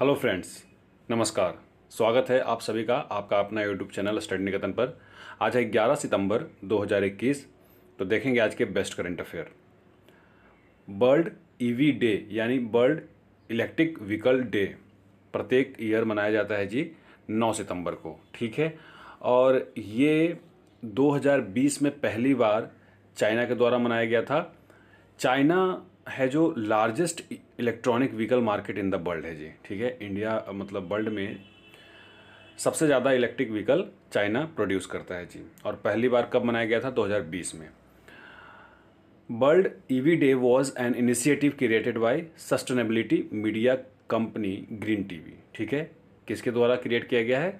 Hello friends नमस्कार स्वागत है आप सभी का आपका अपना यूट्यूब चैनल स्टडी निकेतन पर आज है 11 सितंबर 2021 तो देखेंगे आज के best current affair world EV day यानी वर्ल्ड इलेक्ट्रिक व्हीकल डे प्रत्येक ईयर मनाया जाता है जी 9 सितंबर को ठीक है और ये 2020 में पहली बार चाइना के द्वारा मनाया गया था चाइना है जो largest electronic vehicle market in the world है जी ठीक है इंडिया मतलब वर्ल्ड में सबसे ज़्यादा इलेक्ट्रिक व्हीकल चाइना प्रोड्यूस करता है जी और पहली बार कब मनाया गया था 2020 में world EV day was an initiative created by sustainability media company green TV ठीक है किसके द्वारा क्रिएट किया गया है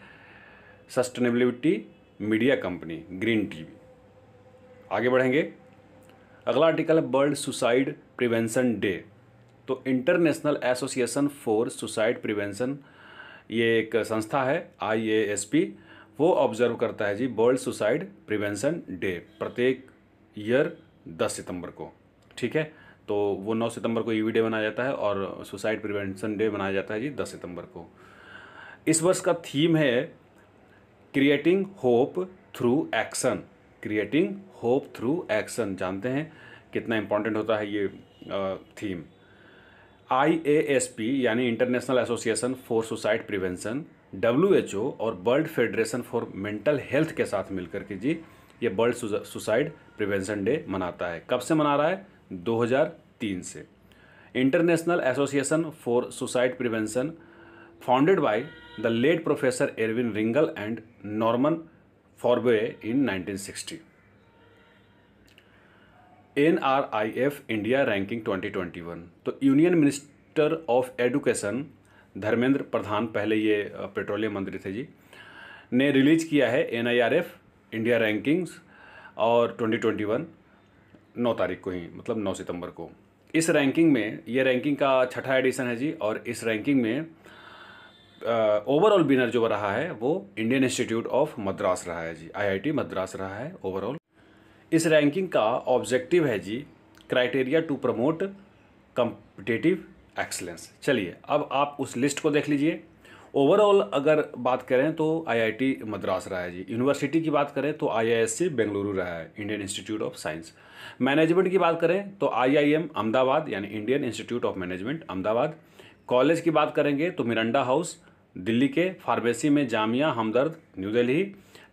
sustainability media company green TV आगे बढ़ेंगे अगला आर्टिकल है वर्ल्ड सुसाइड प्रिवेंशन डे तो international association for suicide prevention ये एक संस्था है आईएएसपी वो ऑब्जर्व करता है जी वर्ल्ड सुसाइड प्रिवेंशन डे प्रत्येक ईयर 10 सितंबर को ठीक है तो वो 9 सितंबर को ईवी डे मनाया जाता है और सुसाइड प्रिवेंशन डे मनाया जाता है जी 10 सितंबर को इस वर्ष का थीम है creating hope through action creating hope through action जानते हैं कितना इम्पोर्टेंट होता है ये थीम आईएएसपी यानी international association for suicide prevention WHO और world federation for mental health के साथ मिलकर के जी ये वर्ल्ड सुसाइड प्रिवेंशन डे मनाता है कब से मना रहा है 2003 से international association for suicide prevention founded by the late professor Erwin Ringel and Norman Farberow in 1960 N R I F India ranking 2021 तो union minister of education Dharmendra Pradhan पहले ये पेट्रोलियम मंत्री थे जी ने रिलीज किया है N I R F India rankings और 2021 नौ तारीख को ही मतलब नौ सितंबर को इस रैंकिंग में ये रैंकिंग का छठा एडिशन है जी और इस रैंकिंग में ओवरऑल विनर जो रहा है वो इंडियन इंस्टीट्यूट ऑफ मद्रास रहा है जी आईआईटी मद्रास रहा है ओवरऑल इस रैंकिंग का ऑब्जेक्टिव है जी criteria to promote competitive excellence चलिए अब आप उस लिस्ट को देख लीजिए ओवरऑल अगर बात करें तो आईआईटी मद्रास रहा है जी यूनिवर्सिटी की बात करें तो आईआईएससी बेंगलुरु रहा है Indian institute of science management की बात करें तो आईआईएम अहमदाबाद यानी Indian institute of management Ahmedabad college की बात करेंगे तो मिरंडा हाउस दिल्ली के फार्मेसी में जामिया हमदर्द न्यू दिल्ली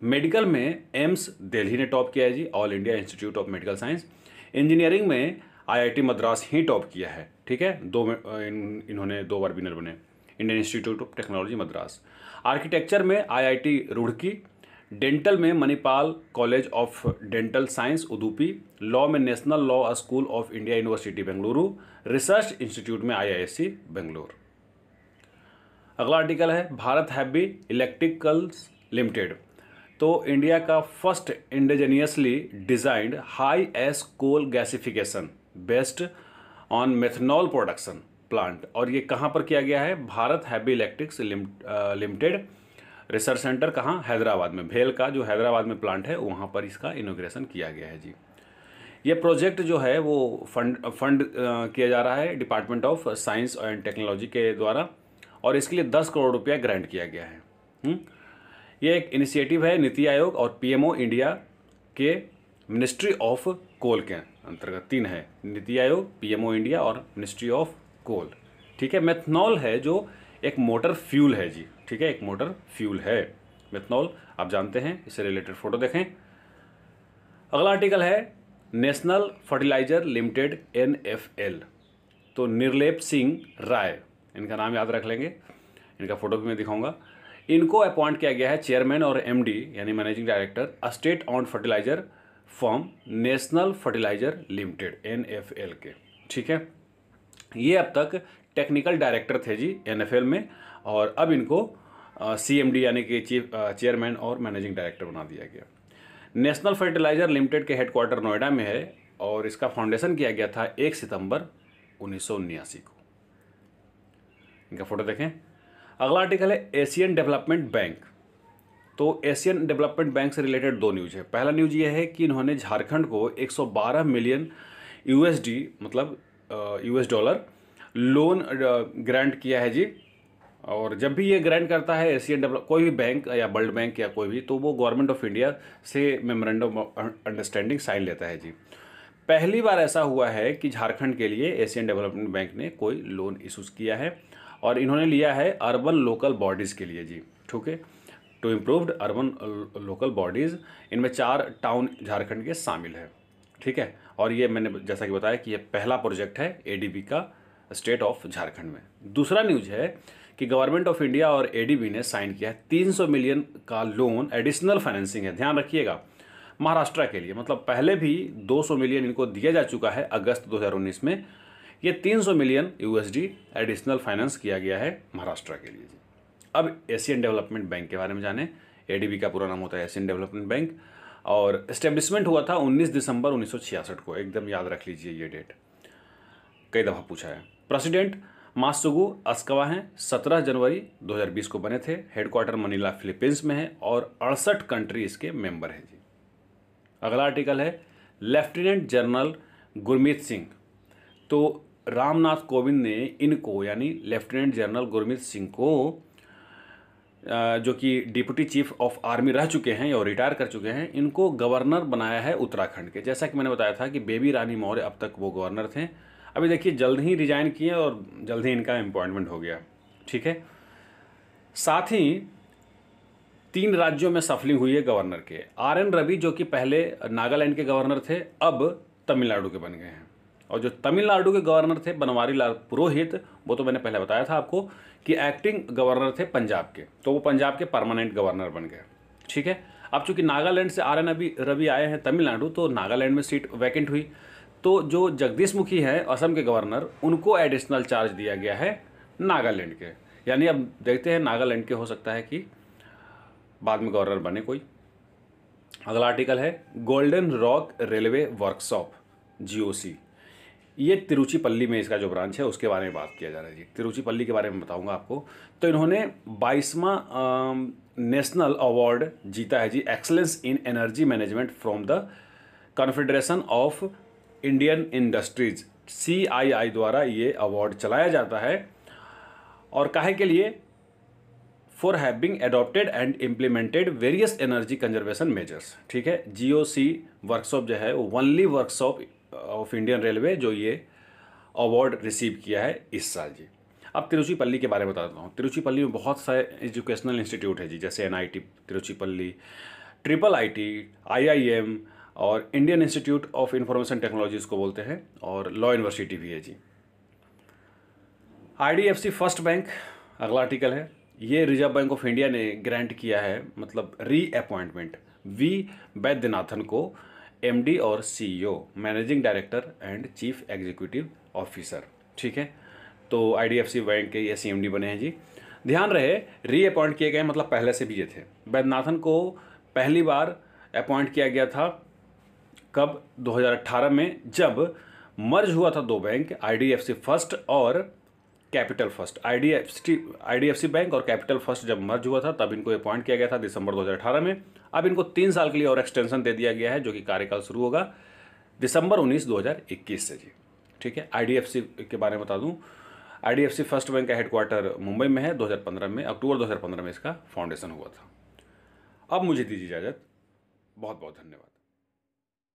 मेडिकल में एम्स दिल्ली ने टॉप किया है जी all India institute of medical science engineering में आईआईटी मद्रास ही टॉप किया है ठीक है दो इन, इन्होंने दो बार विनर बने Indian institute of technology Madras architecture में आईआईटी रुड़की डेंटल में Manipal college of dental science Udupi law में national law school of India university Bengaluru research institute में आईआईएससी बेंगलोर अगला आर्टिकल है भारत हैबी इलेक्ट्रिकल्स लिमिटेड तो इंडिया का first indigenously designed high ash coal gasification based on methanol production plant और ये कहाँ पर किया गया है Bharat heavy electrics limited research centre कहाँ हैदराबाद में भेल का जो हैदराबाद में प्लांट है वहाँ पर इसका इनोग्रेशन किया गया है जी ये प्रोजेक्ट जो है वो फंड फंड किया जा रहा है department of science and technology के द्वारा और इसके लिए दस करोड़ रुपया ग्रांट किया गया है हुँ? ये एक इनिशिएटिव है नीति आयोग और पीएमओ इंडिया के मिनिस्ट्री ऑफ कोल के अंतर्गत तीन है नीति आयोग पीएमओ इंडिया और मिनिस्ट्री ऑफ कोल ठीक है मेथनॉल है जो एक मोटर फ्यूल है जी ठीक है एक मोटर फ्यूल है मेथनॉल आप जानते हैं इससे रिलेटेड फ़ोटो देखें अगला आर्टिकल है national fertiliser limited N F L तो निर्लेप सिंह राय इनका नाम याद रख लेंगे इनका फ़ोटो भी मैं दिखाऊंगा इनको अपॉइंट किया गया है चेयरमैन और एमडी यानी managing director state on fertiliser form national fertiliser limited N के ठीक है ये अब तक टेक्निकल डायरेक्टर थे जी एन में और अब इनको सी एम डी यानी कि चीफ चेयरमैन और मैनेजिंग डायरेक्टर बना दिया गया नेशनल फर्टिलाइजर लिमिटेड के हेडक्वार्टर नोएडा में है और इसका फाउंडेशन किया गया था एक सितंबर उन्नीस को इनका फोटो देखें अगला आर्टिकल है एशियन डेवलपमेंट बैंक तो एशियन डेवलपमेंट बैंक से रिलेटेड दो न्यूज है पहला न्यूज ये है कि इन्होंने झारखंड को 112 मिलियन यूएसडी मतलब यूएस डॉलर लोन ग्रांट किया है जी और जब भी ये ग्रांट करता है एशियन डेवलप कोई भी बैंक या वर्ल्ड बैंक या कोई भी तो वो गवर्नमेंट ऑफ इंडिया से मेमोरेंडम अंडरस्टैंडिंग साइन लेता है जी पहली बार ऐसा हुआ है कि झारखंड के लिए एशियन डेवलपमेंट बैंक ने कोई लोन इशूज़ किया है और इन्होंने लिया है अर्बन लोकल बॉडीज़ के लिए जी ठीक है to improved urban local bodies इनमें चार टाउन झारखंड के शामिल है ठीक है और ये मैंने जैसा कि बताया कि ये पहला प्रोजेक्ट है ए का स्टेट ऑफ झारखंड में दूसरा न्यूज है कि गवर्नमेंट ऑफ इंडिया और एडीबी ने साइन किया है तीन मिलियन का लोन एडिशनल फाइनेंसिंग है ध्यान रखिएगा महाराष्ट्र के लिए मतलब पहले भी 200 मिलियन इनको दिया जा चुका है अगस्त 2019 में ये 300 मिलियन यूएसडी एडिशनल फाइनेंस किया गया है महाराष्ट्र के लिए अब एशियन डेवलपमेंट बैंक के बारे में जाने ए का पूरा नाम होता है एशियन डेवलपमेंट बैंक और इस्टेब्लिशमेंट हुआ था 19 दिसंबर 1966 को एकदम याद रख लीजिए ये डेट कई दफ़ा पूछा है प्रेसिडेंट मासुगु अस्कवा हैं 17 जनवरी 2020 को बने थे हेडक्वार्टर मनीला फिलीपींस में है और अड़सठ कंट्री इसके मेंबर हैं जी अगला आर्टिकल है लेफ्टिनेंट जनरल गुरमीत सिंह तो रामनाथ कोविंद ने इनको यानी लेफ्टिनेंट जनरल गुरमीत सिंह को जो कि डिप्टी चीफ ऑफ आर्मी रह चुके हैं और रिटायर कर चुके हैं इनको गवर्नर बनाया है उत्तराखंड के जैसा कि मैंने बताया था कि बेबी रानी मौर्य अब तक वो गवर्नर थे अभी देखिए जल्द ही रिजाइन किए और जल्द ही इनका अपॉइंटमेंट हो गया ठीक है साथ ही तीन राज्यों में सफलिंग हुई है गवर्नर के आर एन रवि जो कि पहले नागालैंड के गवर्नर थे अब तमिलनाडु के बन गए हैं और जो तमिलनाडु के गवर्नर थे बनवारी लाल पुरोहित वो तो मैंने पहले बताया था आपको कि एक्टिंग गवर्नर थे पंजाब के तो वो पंजाब के परमानेंट गवर्नर बन गए ठीक है अब चूंकि नागालैंड से आर एन अभी रवि आए हैं तमिलनाडु तो नागालैंड में सीट वैकेंट हुई तो जो जगदीश मुखी है असम के गवर्नर उनको एडिशनल चार्ज दिया गया है नागालैंड के यानी अब देखते हैं नागालैंड के हो सकता है कि बाद में गवर्नर बने कोई अगला आर्टिकल है golden rock railway workshop GOC ये तिरुचिपल्ली में इसका जो ब्रांच है उसके बारे में बात किया जा रहा है जी तिरुचिपल्ली के बारे में बताऊंगा आपको तो इन्होंने बाईसवां नेशनल अवार्ड जीता है जी excellence in energy management from the confederation of Indian industries C I I द्वारा ये अवार्ड चलाया जाता है और काहे के लिए for having adopted and implemented various energy conservation measures ठीक है जी ओ सी वर्कशॉप जो है वो only workshop of Indian railway जो ये अवार्ड रिसीव किया है इस साल जी अब तिरुचिपल्ली के बारे में बताता हूँ तिरुचिपल्ली में बहुत सारे एजुकेशनल इंस्टीट्यूट है जी जैसे N I T Tiruchirappalli triple I T I I M और Indian institute of information technology को बोलते हैं और लॉ यूनिवर्सिटी भी है जी I D F C first bank अगला आर्टिकल है ये रिजर्व बैंक ऑफ इंडिया ने ग्रांट किया है मतलब री अपॉइंटमेंट वी वैद्यनाथन को एमडी और CEO managing director and chief executive officer ठीक है तो आईडीएफसी बैंक के ये सीएमडी बने हैं जी ध्यान रहे री अपॉइंट किए गए मतलब पहले से भी ये थे वैद्यनाथन को पहली बार अपॉइंट किया गया था कब 2018 में जब मर्ज हुआ था दो बैंक आईडीएफसी फर्स्ट और capital first F C bank और कैपिटल फर्स्ट जब मर्ज हुआ था तब इनको अपॉइंट किया गया था दिसंबर 2018 में अब इनको तीन साल के लिए और एक्सटेंशन दे दिया गया है जो कि कार्यकाल शुरू होगा दिसंबर 19 2021 से जी ठीक है सी के बारे में बता दूं सी फर्स्ट बैंक का हेडक्वार्टर मुंबई में है 2015 में अक्टूबर 2015 में इसका फाउंडेशन हुआ था अब मुझे दीजिए इजाज़त बहुत बहुत धन्यवाद